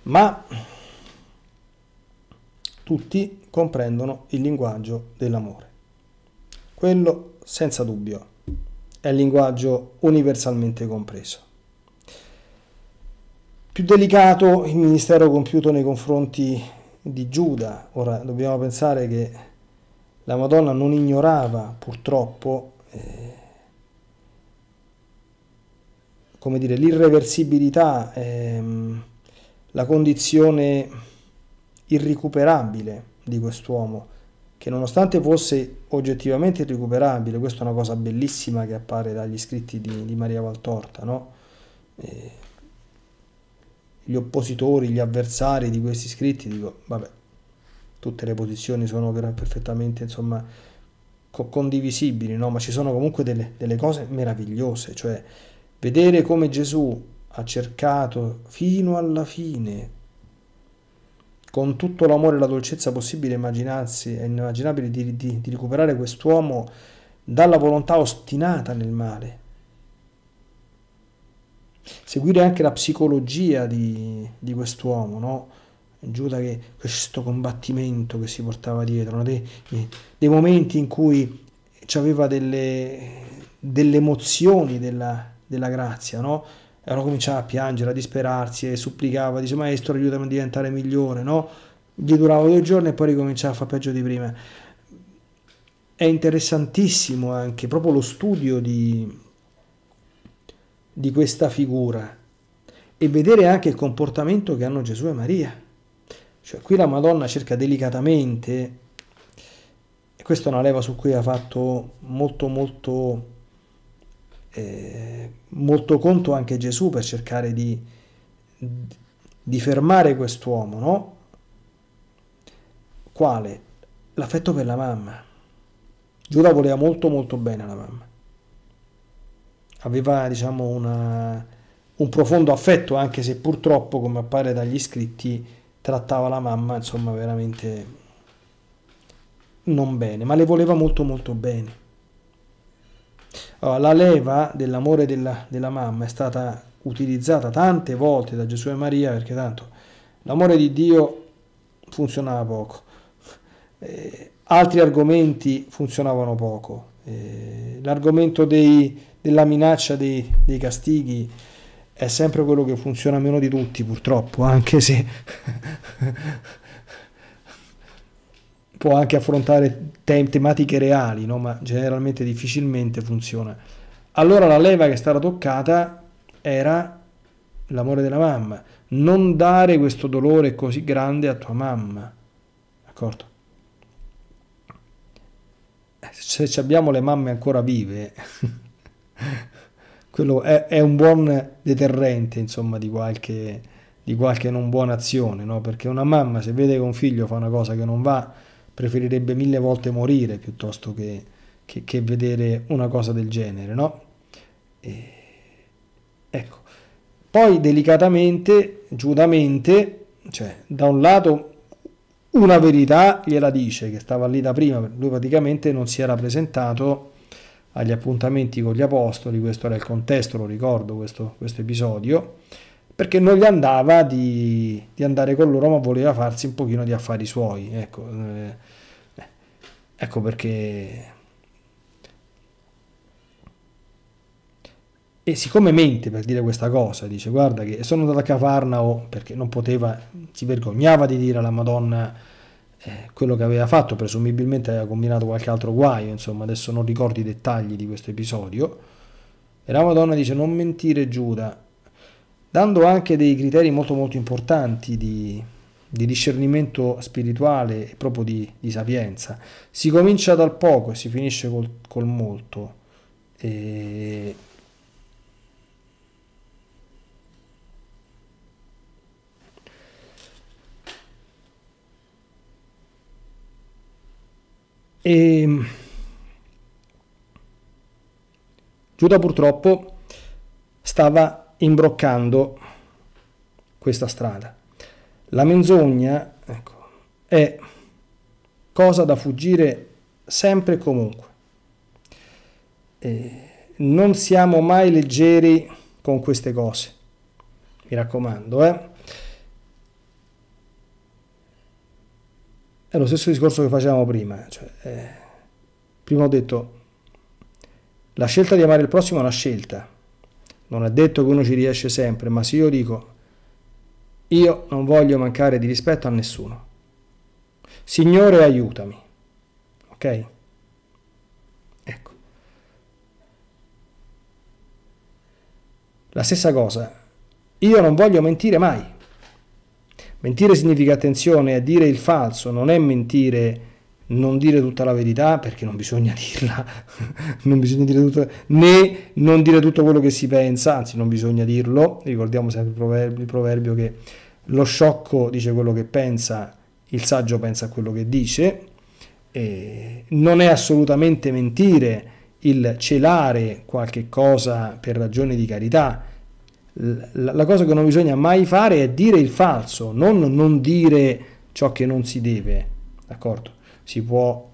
Ma tutti comprendono il linguaggio dell'amore. Quello, senza dubbio, è il linguaggio universalmente compreso. Più delicato il ministero compiuto nei confronti di Giuda. Ora dobbiamo pensare che la Madonna non ignorava purtroppo eh, come dire, l'irreversibilità, ehm, la condizione irrecuperabile di quest'uomo che nonostante fosse oggettivamente recuperabile, questa è una cosa bellissima che appare dagli scritti di, di Maria Valtorta, no? eh, gli oppositori, gli avversari di questi scritti, dico, vabbè, tutte le posizioni sono perfettamente, insomma, co condivisibili, no? ma ci sono comunque delle, delle cose meravigliose, cioè vedere come Gesù ha cercato fino alla fine con tutto l'amore e la dolcezza possibile immaginarsi e immaginabile di, di, di recuperare quest'uomo dalla volontà ostinata nel male. Seguire anche la psicologia di, di quest'uomo, no? Giuda che questo combattimento che si portava dietro, no? dei, dei, momenti in cui aveva delle, delle emozioni della, della grazia, no? E uno cominciava a piangere, a disperarsi e supplicava, dice maestro aiutami a diventare migliore, no? Gli durava due giorni e poi ricominciava a fare peggio di prima. È interessantissimo anche proprio lo studio di, di questa figura e vedere anche il comportamento che hanno Gesù e Maria. Cioè qui la Madonna cerca delicatamente, e questa è una leva su cui ha fatto molto molto eh, molto conto anche Gesù per cercare di, di fermare quest'uomo, no? Quale? L'affetto per la mamma. Giuda voleva molto molto bene alla mamma. Aveva, diciamo, una, un profondo affetto, anche se purtroppo, come appare dagli scritti, trattava la mamma, insomma, veramente non bene, ma le voleva molto molto bene. Allora, la leva dell'amore della, della mamma è stata utilizzata tante volte da Gesù e Maria perché tanto l'amore di Dio funzionava poco, eh, altri argomenti funzionavano poco, eh, l'argomento dei, della minaccia dei, dei, castighi è sempre quello che funziona meno di tutti purtroppo, anche se può anche affrontare tem- tematiche reali, no? ma generalmente difficilmente funziona. Allora la leva che è stata toccata era l'amore della mamma, non dare questo dolore così grande a tua mamma, d'accordo? Se abbiamo le mamme ancora vive, quello è, è, un buon deterrente, insomma, di qualche, di qualche non buona azione, no? Perché una mamma se vede che un figlio fa una cosa che non va, preferirebbe mille volte morire piuttosto che, che, che vedere una cosa del genere, no? E, ecco. Poi delicatamente, giudamente, cioè da un lato una verità gliela dice che stava lì da prima, lui praticamente non si era presentato agli appuntamenti con gli apostoli, questo era il contesto, lo ricordo questo, questo episodio, perché non gli andava di, di, andare con loro, ma voleva farsi un pochino di affari suoi. Ecco, eh, ecco perché... E siccome mente per dire questa cosa, dice guarda che sono andato a Cafarnao oh", perché non poteva, si vergognava di dire alla Madonna eh, quello che aveva fatto, presumibilmente aveva combinato qualche altro guaio, insomma adesso non ricordo i dettagli di questo episodio. E la Madonna dice non mentire Giuda, dando anche dei criteri molto molto importanti di, di discernimento spirituale e proprio di, di, sapienza. Si comincia dal poco e si finisce col, col molto. E... E... Ehm, Giuda purtroppo stava imbroccando questa strada. La menzogna ecco, è cosa da fuggire sempre e comunque. E non siamo mai leggeri con queste cose, mi raccomando. Eh? È lo stesso discorso che facevamo prima. Eh, cioè, eh, prima ho detto, la scelta di amare il prossimo è una scelta non è detto che uno ci riesce sempre, ma se io dico io non voglio mancare di rispetto a nessuno. Signore aiutami. Ok? Ecco. La stessa cosa. Io non voglio mentire mai. Mentire significa attenzione, a dire il falso, non è mentire non dire tutta la verità perché non bisogna dirla, non bisogna dire tutta, né non dire tutto quello che si pensa, anzi non bisogna dirlo, ricordiamo sempre il proverbio, il proverbio che lo sciocco dice quello che pensa, il saggio pensa quello che dice, e non è assolutamente mentire il celare qualche cosa per ragioni di carità, la cosa che non bisogna mai fare è dire il falso, non non dire ciò che non si deve, d'accordo? si può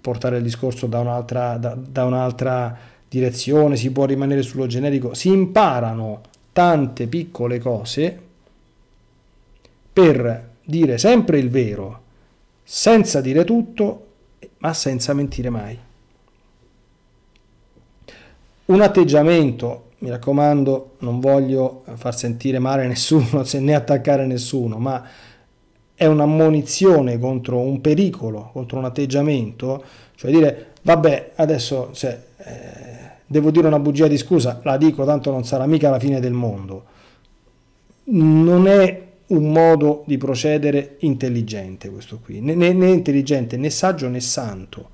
portare il discorso da un'altra, da, da un'altra direzione, si può rimanere sullo generico, si imparano tante piccole cose per dire sempre il vero, senza dire tutto, ma senza mentire mai. Un atteggiamento, mi raccomando, non voglio far sentire male nessuno, né attaccare nessuno, ma è un'ammonizione contro un pericolo, contro un atteggiamento, cioè dire vabbè adesso cioè, eh, devo dire una bugia di scusa, la dico tanto non sarà mica la fine del mondo, non è un modo di procedere intelligente questo qui, né, né intelligente né saggio né santo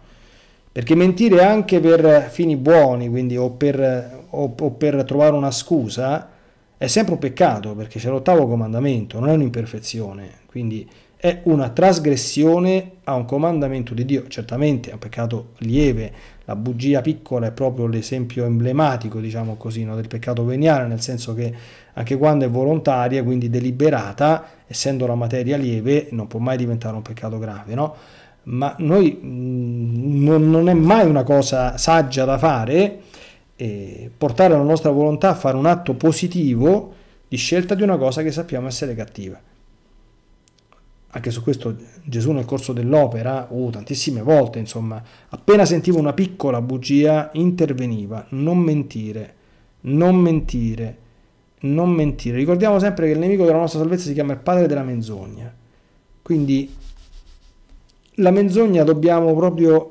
perché mentire anche per fini buoni, quindi o per, o, o per, trovare una scusa, è sempre un peccato perché c'è l'ottavo comandamento, non è un'imperfezione, quindi è una trasgressione a un comandamento di Dio. Certamente è un peccato lieve, la bugia piccola è proprio l'esempio emblematico, diciamo così, no, del peccato veniale, nel senso che anche quando è volontaria, quindi deliberata, essendo la materia lieve, non può mai diventare un peccato grave, no? Ma noi mh, mm, non, non è mai una cosa saggia da fare eh, portare la nostra volontà a fare un atto positivo di scelta di una cosa che sappiamo essere cattiva. Anche su questo Gesù nel corso dell'opera, o oh, uh, tantissime volte, insomma, appena sentivo una piccola bugia, interveniva, non mentire, non mentire, non mentire. Ricordiamo sempre che il nemico della nostra salvezza si chiama il padre della menzogna. Quindi la menzogna dobbiamo proprio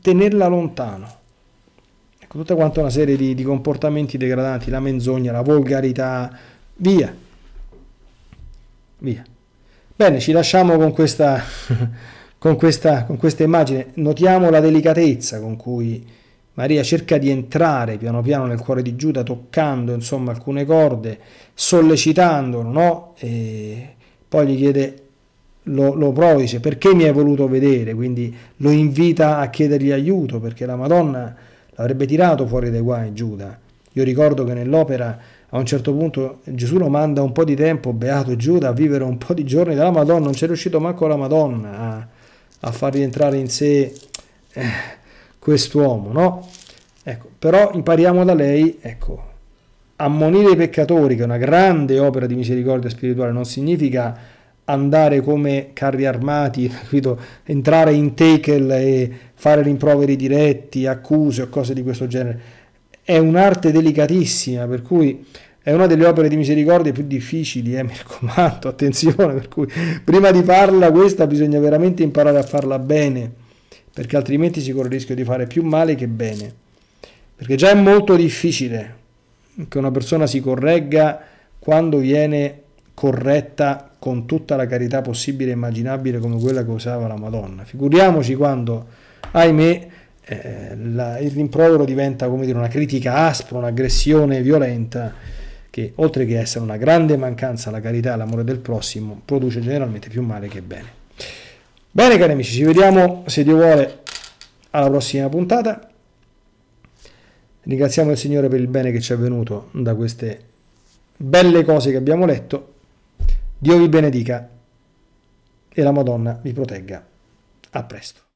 tenerla lontano Ecco, tutta quanta una serie di, di comportamenti degradanti, la menzogna, la volgarità, via. Via. Bene, ci lasciamo con questa, con questa, con questa immagine. Notiamo la delicatezza con cui Maria cerca di entrare piano piano nel cuore di Giuda, toccando insomma alcune corde, sollecitandolo, no? E poi gli chiede lo, lo provi, dice perché mi hai voluto vedere, quindi lo invita a chiedergli aiuto perché la Madonna l'avrebbe tirato fuori dai guai Giuda. Io ricordo che nell'opera a un certo punto Gesù lo manda un po' di tempo, beato Giuda, a vivere un po' di giorni dalla Madonna, non c'è riuscito manco la Madonna a, a far rientrare in sé eh, quest'uomo, no? Ecco, però impariamo da lei, ecco, ammonire i peccatori, che è una grande opera di misericordia spirituale, non significa andare come carri armati, capito? entrare in tackle e fare rimproveri diretti, accuse o cose di questo genere. È un'arte delicatissima, per cui è una delle opere di misericordia più difficili, eh, mi raccomando, attenzione, per cui prima di farla questa bisogna veramente imparare a farla bene, perché altrimenti si corre il rischio di fare più male che bene, perché già è molto difficile che una persona si corregga quando viene corretta con tutta la carità possibile e immaginabile come quella che usava la Madonna. Figuriamoci quando, ahimè, eh, la, il rimprovero diventa come dire, una critica aspra, un'aggressione violenta che oltre che essere una grande mancanza alla carità e all'amore del prossimo, produce generalmente più male che bene. Bene cari amici, ci vediamo se Dio vuole alla prossima puntata. Ringraziamo il Signore per il bene che ci è venuto da queste belle cose che abbiamo letto Dio vi benedica e la Madonna vi protegga. A presto.